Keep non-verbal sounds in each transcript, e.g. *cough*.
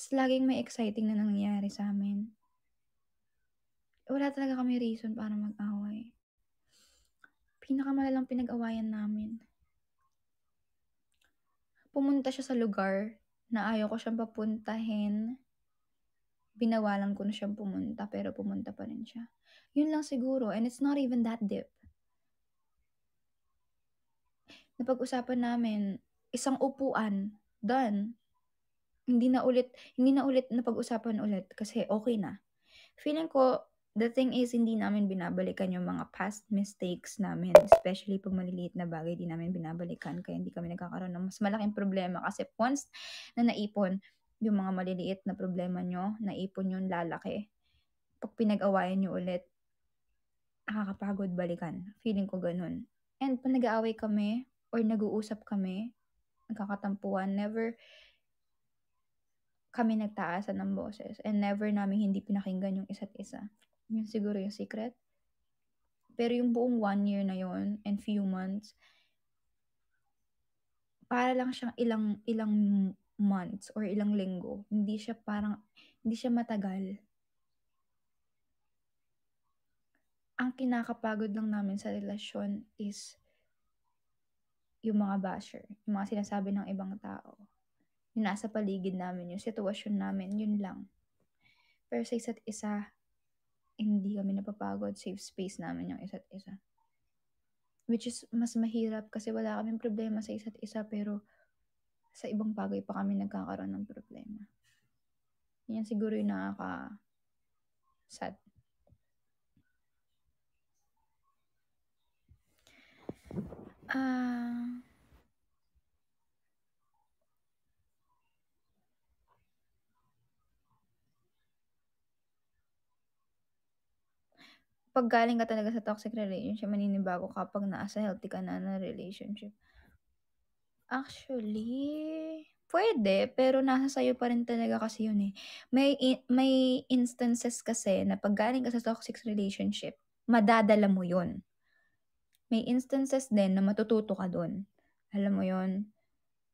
Tapos laging may exciting na nangyayari sa amin. Wala talaga kami reason para mag-away. Pinakamalalang pinag-awayan namin. Pumunta siya sa lugar na ayaw ko siyang papuntahin. Binawalan ko na siyang pumunta pero pumunta pa rin siya. Yun lang siguro and it's not even that deep. Napag-usapan namin, isang upuan, done hindi na ulit hindi na ulit na pag usapan ulit kasi okay na. Feeling ko the thing is hindi namin binabalikan yung mga past mistakes namin, especially pag maliliit na bagay din namin binabalikan kaya hindi kami nagkakaroon ng mas malaking problema kasi once na naipon yung mga maliliit na problema nyo, naipon yung lalaki. Pag pinag-awayan nyo ulit, nakakapagod balikan. Feeling ko ganun. And pag nag-aaway kami, or nag-uusap kami, nagkakatampuan, never, kami nagtaasan ng boses and never namin hindi pinakinggan yung isa't isa. Yun siguro yung secret. Pero yung buong one year na yon and few months, para lang siyang ilang ilang months or ilang linggo. Hindi siya parang, hindi siya matagal. Ang kinakapagod lang namin sa relasyon is yung mga basher, yung mga sinasabi ng ibang tao yung nasa paligid namin, yung sitwasyon namin, yun lang. Pero sa isa't isa, hindi kami napapagod. Safe space namin yung isa't isa. Which is, mas mahirap kasi wala kaming problema sa isa't isa, pero sa ibang bagay pa kami nagkakaroon ng problema. Yan siguro yung nakaka sad. Ah... Uh, pag galing ka talaga sa toxic relationship, maninibago ka pag nasa healthy ka na na relationship. Actually, pwede, pero nasa sayo pa rin talaga kasi yun eh. May, in- may instances kasi na pag galing ka sa toxic relationship, madadala mo yun. May instances din na matututo ka doon. Alam mo yun?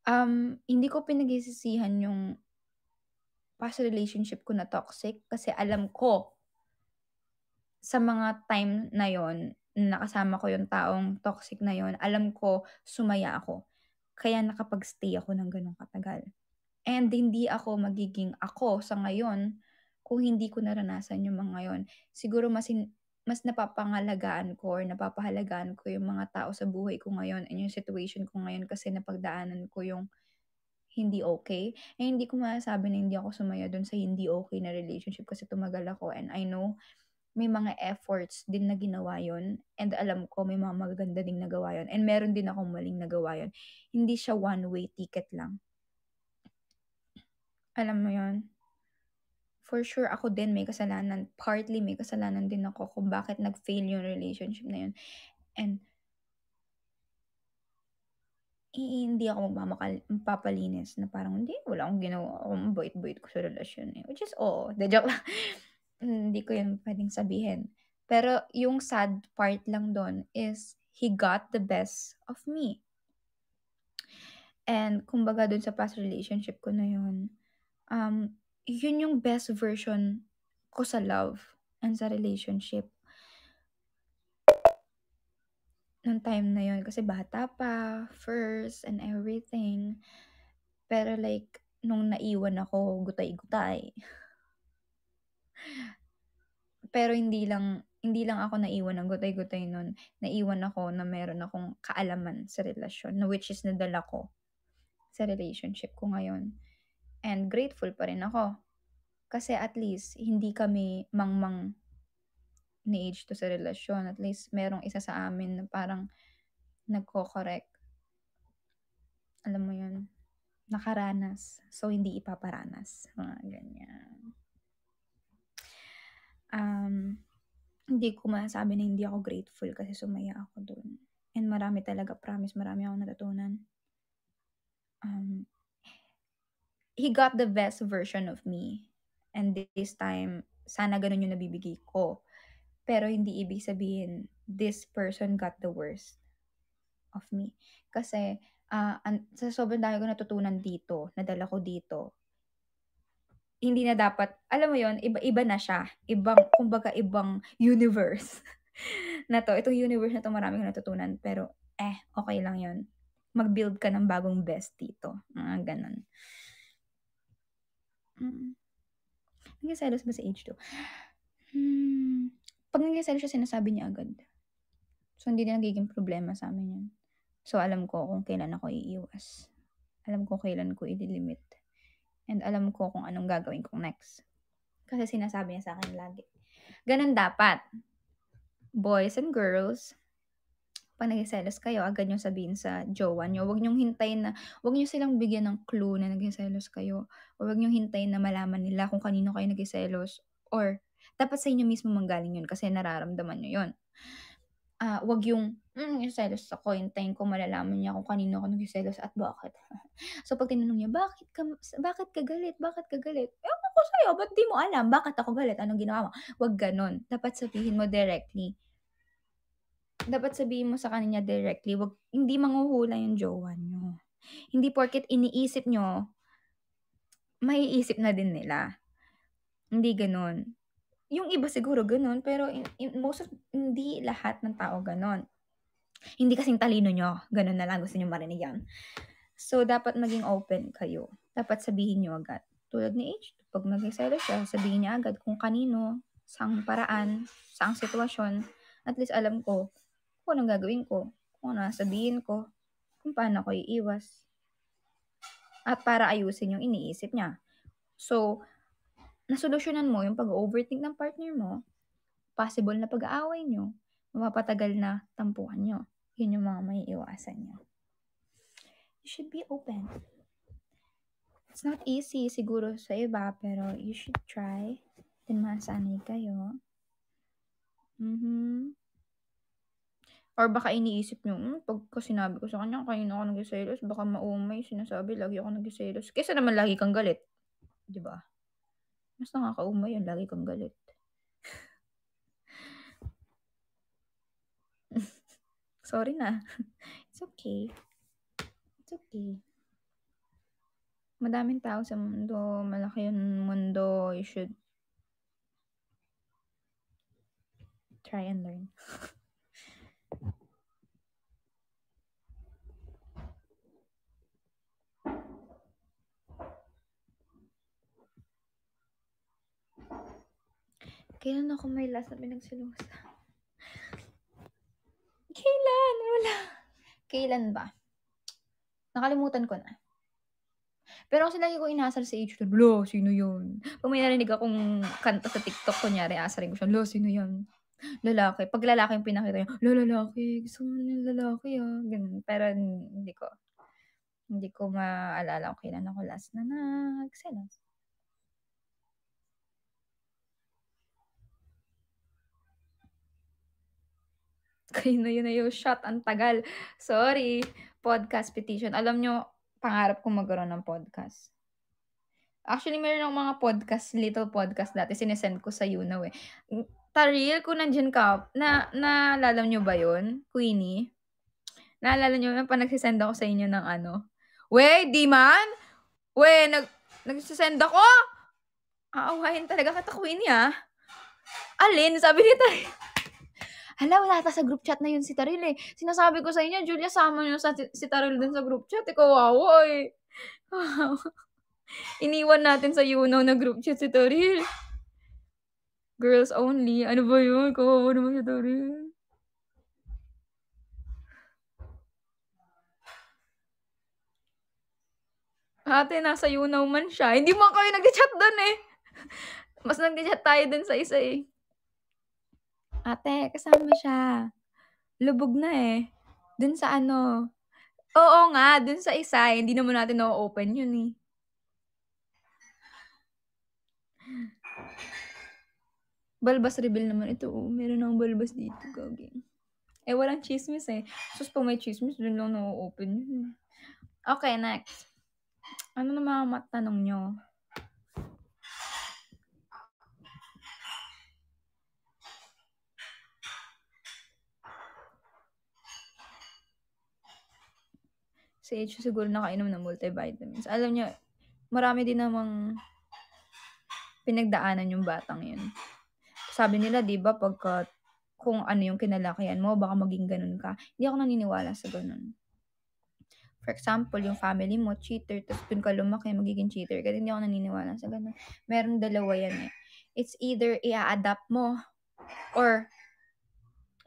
Um, hindi ko pinagsisisihan yung past relationship ko na toxic kasi alam ko sa mga time na yon nakasama ko yung taong toxic na yon alam ko sumaya ako. Kaya nakapag-stay ako ng ganong katagal. And hindi ako magiging ako sa ngayon kung hindi ko naranasan yung mga yon. Siguro mas, in, mas napapangalagaan ko or napapahalagaan ko yung mga tao sa buhay ko ngayon and yung situation ko ngayon kasi napagdaanan ko yung hindi okay. And eh, hindi ko masasabi na hindi ako sumaya dun sa hindi okay na relationship kasi tumagal ako and I know may mga efforts din na ginawa yon and alam ko may mga maganda ding nagawa yon and meron din akong maling nagawa yon hindi siya one way ticket lang alam mo yon for sure ako din may kasalanan partly may kasalanan din ako kung bakit nagfail yung relationship na yon and hindi ako papalinis na parang hindi, wala akong ginawa akong bait-bait ko sa relasyon eh. Which is, oo, oh, the joke lang. *laughs* Hmm, hindi ko yun pwedeng sabihin. Pero yung sad part lang doon is he got the best of me. And kumbaga doon sa past relationship ko na yun, um, yun yung best version ko sa love and sa relationship. Nung time na yun, kasi bata pa, first, and everything. Pero like, nung naiwan ako, gutay-gutay. *laughs* Pero hindi lang hindi lang ako naiwan ng gutay-gutay noon. Naiwan ako na meron akong kaalaman sa relasyon, na which is nadala ko sa relationship ko ngayon. And grateful pa rin ako. Kasi at least, hindi kami mangmang ni age to sa relasyon. At least, merong isa sa amin na parang nagko-correct. Alam mo yun, nakaranas. So, hindi ipaparanas. Mga ganyan um, hindi ko masasabi na hindi ako grateful kasi sumaya ako doon. And marami talaga, promise, marami akong natutunan. Um, he got the best version of me. And this time, sana ganun yung nabibigay ko. Pero hindi ibig sabihin, this person got the worst of me. Kasi, uh, an- sa sobrang dami ko natutunan dito, nadala ko dito, hindi na dapat, alam mo yon iba-iba na siya. Ibang, kumbaga, ibang universe *laughs* na to. Itong universe na to, maraming natutunan. Pero, eh, okay lang yon Mag-build ka ng bagong best dito. Mga ganun. Mm. Nagkaselos ba sa age to? Hmm. Pag nagkaselos siya, sinasabi niya agad. So, hindi na nagiging problema sa amin yun. So, alam ko kung kailan ako iiwas. Alam ko kailan ko i-limit And alam ko kung anong gagawin kong next. Kasi sinasabi niya sa akin lagi. Ganun dapat. Boys and girls, pag nagseselos kayo, agad nyo sabihin sa jowa nyo. Huwag nyong hintayin na, huwag nyo silang bigyan ng clue na nagseselos kayo. O huwag nyong hintayin na malaman nila kung kanino kayo nagseselos. Or, dapat sa inyo mismo manggaling yun kasi nararamdaman nyo yun ah, wag yung, mm, yung selos ako, hintayin ko malalaman niya kung kanino ako nagsiselos at bakit. *laughs* so, pag tinanong niya, bakit ka, bakit ka galit? Bakit ka galit? Eh, ko sa'yo, ba't di mo alam? Bakit ako galit? Anong ginawa mo? Wag ganon. Dapat sabihin mo directly. Dapat sabihin mo sa kanya directly. Wag, hindi manguhula yung jowa nyo. Hindi porket iniisip nyo, maiisip na din nila. Hindi ganon. Yung iba siguro ganun, pero in, in, most of, hindi lahat ng tao ganun. Hindi kasing talino nyo, ganun na lang gusto nyo marinig yan. So, dapat maging open kayo. Dapat sabihin nyo agad. Tulad ni H, pag nag-seller siya, sabihin niya agad kung kanino, saang paraan, saang sitwasyon. At least alam ko kung anong gagawin ko, kung ano sabihin ko, kung paano ko iiwas. At para ayusin yung iniisip niya. So, nasolusyonan mo yung pag-overthink ng partner mo, possible na pag-aaway nyo, mapapatagal na tampuhan nyo. Yun yung mga may iwasan nyo. You should be open. It's not easy siguro sa iba, pero you should try. Then masanay kayo. Mm-hmm. Or baka iniisip nyo, hmm, pagka sinabi ko sa kanya, kayo na ako nag-selos, baka maumay, sinasabi, lagi ako nag-selos. Kesa naman lagi kang galit. ba? Diba? Mas nakakauma yun. Lagi kang galit. *laughs* Sorry na. *laughs* It's okay. It's okay. Madaming tao sa mundo. Malaki yung mundo. You should try and learn. *laughs* Kailan ako may last na pinagsilusa? *laughs* Kailan? Wala. Kailan ba? Nakalimutan ko na. Pero kasi lagi ko inasal sa age ko, lo, sino yun? Pag may narinig akong kanta sa TikTok, kunyari, asarin ko siya, lo, sino yun? Lalaki. Pag lalaki yung pinakita niya, lo, lalaki, gusto mo ng lalaki, ah. Ganun. Pero hindi ko, hindi ko maalala kung kailan ako last na nag-selos. Kayo na yun na yung shot. Ang tagal. Sorry. Podcast petition. Alam nyo, pangarap kong magkaroon ng podcast. Actually, meron akong mga podcast, little podcast dati, sinesend ko sa Yunaw eh. Taril, kung nandyan ka, na, naalala nyo ba yon Queenie? Naalala nyo yung panagsisend ako sa inyo ng ano? Wey, di man? Wey, nag, nagsisend ako? Aawahin talaga kita, Queenie ah. Alin, sabi ni Taril hala, wala ata sa group chat na yun si Taril eh. Sinasabi ko sa inyo, Julia, sama nyo sa, si Taril dun sa group chat. Ikaw, wow, eh. eh. *laughs* Iniwan natin sa Yuno na group chat si Taril. Girls only. Ano ba yun? Kawawa naman si Taril. Ate, nasa Yunaw man siya. Hindi mo kayo nag-chat doon eh. Mas nag-chat tayo doon sa isa eh ate, kasama siya. Lubog na eh. Dun sa ano. Oo nga, dun sa isa, eh, hindi naman natin na-open yun eh. Balbas reveal naman. Ito, oh, meron akong balbas dito, gagi. Eh, walang chismis eh. Sus, pag may chismis, dun lang na-open yun. Eh. Okay, next. Ano na mga matanong nyo? sa age siguro nakainom ng multivitamins. Alam niyo, marami din namang pinagdaanan yung batang yun. Sabi nila, di ba, pagka kung ano yung kinalakihan mo, baka maging ganun ka. Hindi ako naniniwala sa ganun. For example, yung family mo, cheater, tapos dun ka lumaki, magiging cheater Kasi Hindi ako naniniwala sa ganun. Meron dalawa yan eh. It's either i-adapt mo or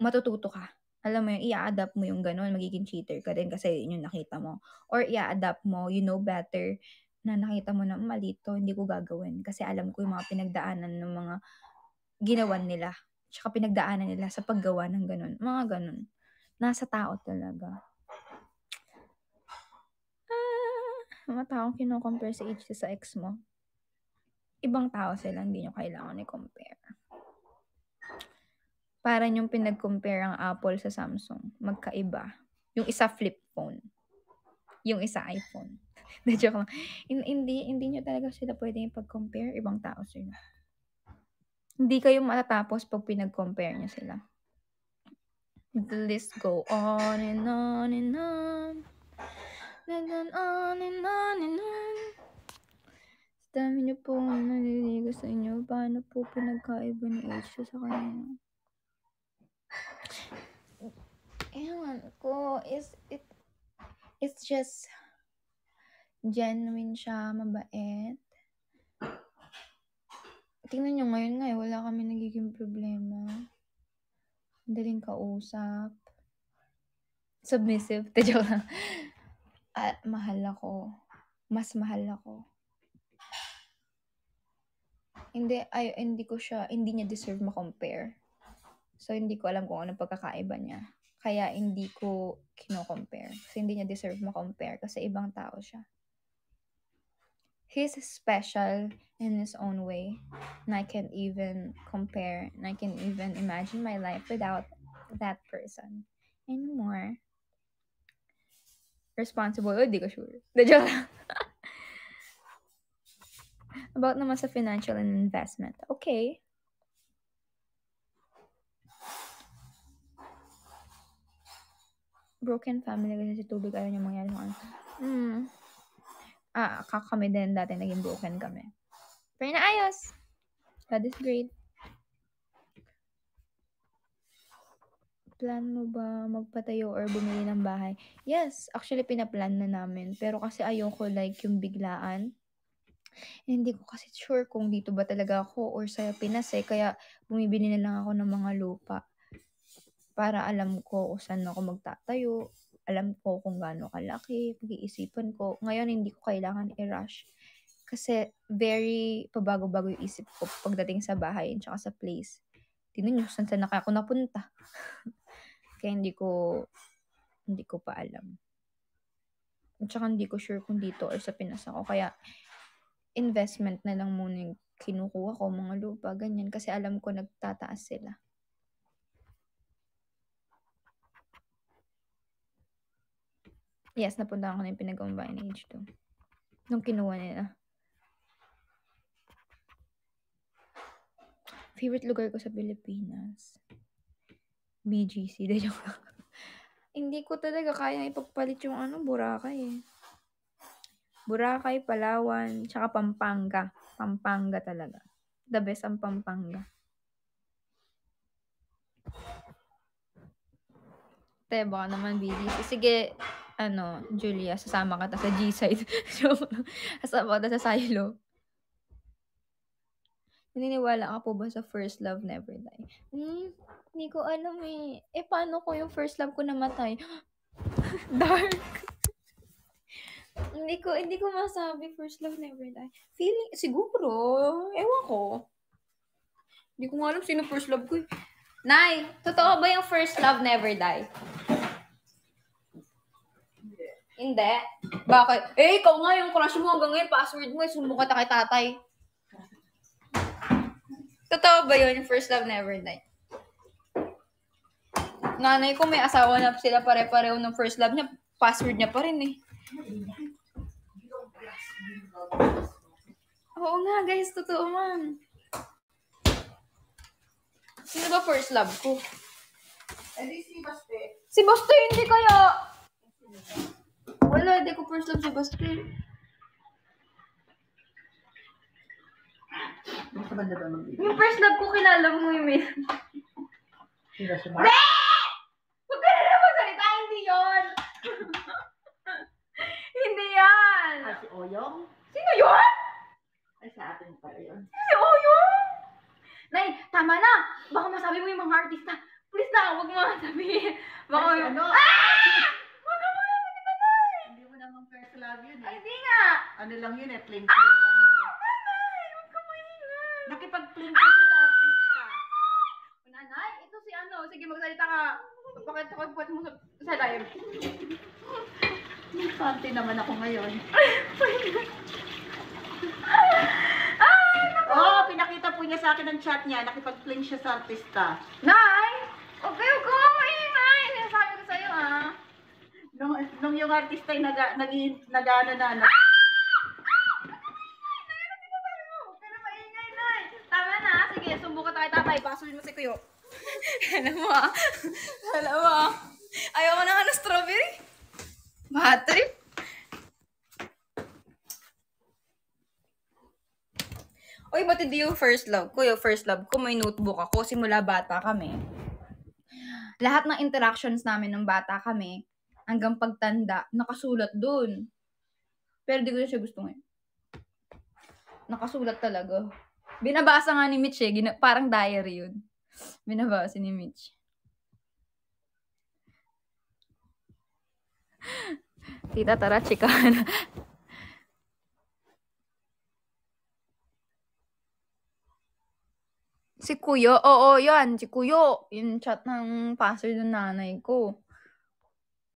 matututo ka alam mo yung i-adapt mo yung ganun, magiging cheater ka din kasi yun yung nakita mo. Or i-adapt mo, you know better, na nakita mo na hmm, mali to, hindi ko gagawin. Kasi alam ko yung mga pinagdaanan ng mga ginawan nila. Tsaka pinagdaanan nila sa paggawa ng ganun. Mga ganun. Nasa tao talaga. Ah, mga taong kinocompare sa age sa ex mo. Ibang tao sila, hindi nyo kailangan i-compare. Parang yung pinag-compare ang Apple sa Samsung. Magkaiba. Yung isa flip phone. Yung isa iPhone. *laughs* De joke lang. Hindi, hindi nyo talaga sila pwede pag-compare. Ibang tao sila. Hindi kayo matatapos pag pinag-compare nyo sila. The list go on and on and on. And on, on and on and on. Dami niyo po naliligo sa inyo. Paano po pinagkaiba ni H sa kanya? ewan ko, is it, it's just, genuine siya, mabait. Tingnan nyo ngayon nga, eh, wala kami nagiging problema. Ang daling kausap. Submissive. *laughs* Tadyo lang. At ah, mahal ako. Mas mahal ako. Hindi, ay, hindi ko siya, hindi niya deserve ma-compare. So, hindi ko alam kung ano pagkakaiba niya. Kaya hindi ko kino-compare. Kasi hindi niya deserve ma-compare kasi ibang tao siya. He's special in his own way. And I can even compare and I can even imagine my life without that person anymore. Responsible? Oh, di ko sure. The *laughs* joke *laughs* About naman sa financial and investment. Okay. broken family kasi si tubig ayaw niya mangyari sa ano. Mm. Ah, kami din dati naging broken kami. Pero naayos. God is great. Plan mo ba magpatayo or bumili ng bahay? Yes, actually pinaplan na namin. Pero kasi ayoko like yung biglaan. And hindi ko kasi sure kung dito ba talaga ako or sa Pinas eh. Kaya bumibili na lang ako ng mga lupa para alam ko kung saan ako magtatayo, alam ko kung gaano kalaki, pag-iisipan ko. Ngayon, hindi ko kailangan i-rush. Kasi very pabago-bago yung isip ko pagdating sa bahay at sa place. Tingnan nyo, saan saan na kaya ako napunta. *laughs* Kaya hindi ko, hindi ko pa alam. At saka hindi ko sure kung dito or sa Pinas ako. Kaya investment na lang muna yung kinukuha ko, mga lupa, ganyan. Kasi alam ko nagtataas sila. Yes, napuntahan ko na yung pinagkumbay ng H2. Nung kinuha nila. Favorite lugar ko sa Pilipinas? BGC. De joke Hindi ko talaga kaya ipagpalit yung ano, Boracay eh. Boracay, Palawan, tsaka Pampanga. Pampanga talaga. The best ang Pampanga. Te, baka naman busy. sige, ano, Julia, sasama ka ta sa G-side. so, *laughs* sasama ka ta sa silo. Naniniwala ka po ba sa first love never die? Hmm, hindi ko alam eh. Eh, paano ko yung first love ko namatay? *gasps* Dark. *laughs* hindi ko, hindi ko masabi first love never die. Feeling, siguro, ewan ko. Hindi ko alam sino first love ko eh. Nay, totoo ba yung first love never die? Hindi. Hindi? Bakit? Eh, ikaw nga yung crush mo hanggang ngayon, password mo, eh, sumukat ka kay tatay. Totoo ba yun, first love never die? Nanay ko may asawa na sila pare-pareho ng first love niya, password niya pa rin eh. Oo nga guys, totoo man. Sino ba first love ko? Eh, si Baste. Si Baste, hindi kaya. Wala, hindi ko first love si Baste. Basta Yung first love ko, kilala mo yung mail. Eh. Sino si Baste? Huwag ka na lang magsalita, hindi yun. *laughs* hindi yan. Ah, si Oyong? Sino yun? Ay, sa atin pala yun. Si Oyong? Nay, tama na! Baka masabi mo yung mga artista. Please na, huwag mo sabihin. Baka Ay, ano? Ah! Huwag mo yung sabihin na, Hindi mo naman first love yun eh. Ay, hindi nga! Ano lang yun eh, fling fling ah! lang yun eh. Ah! Nanay, huwag ka mahingan. Nakipag-fling ah! siya sa artista. Nanay, ito si ano. Sige, magsalita ka. Pakita ko yung mo sa, sa live. Infante naman ako ngayon. Ay, my God. Oh, pinakita po niya sa akin ang chat niya. Nakipag-fling siya sa artista. Nay! Okay, ko maingay! Sabi ko sa'yo, ah. Nung, nung yung artista ay nag naga, nag, nagano na, na. Ah! Ah! Ano ano Tama na, sige, sumbong tayo tatay. Basuhin mo si Kuyo. *laughs* Alam mo ah. Alam mo ah. Ayaw mo na ka ng ano, strawberry? Bad Uy, ba't hindi yung first love ko? Yung first love ko, may notebook ako. Simula bata kami. Lahat ng interactions namin ng bata kami, hanggang pagtanda, nakasulat doon. Pero di ko siya gusto ngayon. Nakasulat talaga. Binabasa nga ni Mitch eh. Gina- parang diary yun. Binabasa ni Mitch. *laughs* Tita, tara, chika. *laughs* Si Kuyo, oo, yan, si Kuyo. Yung chat ng passer ng nanay ko.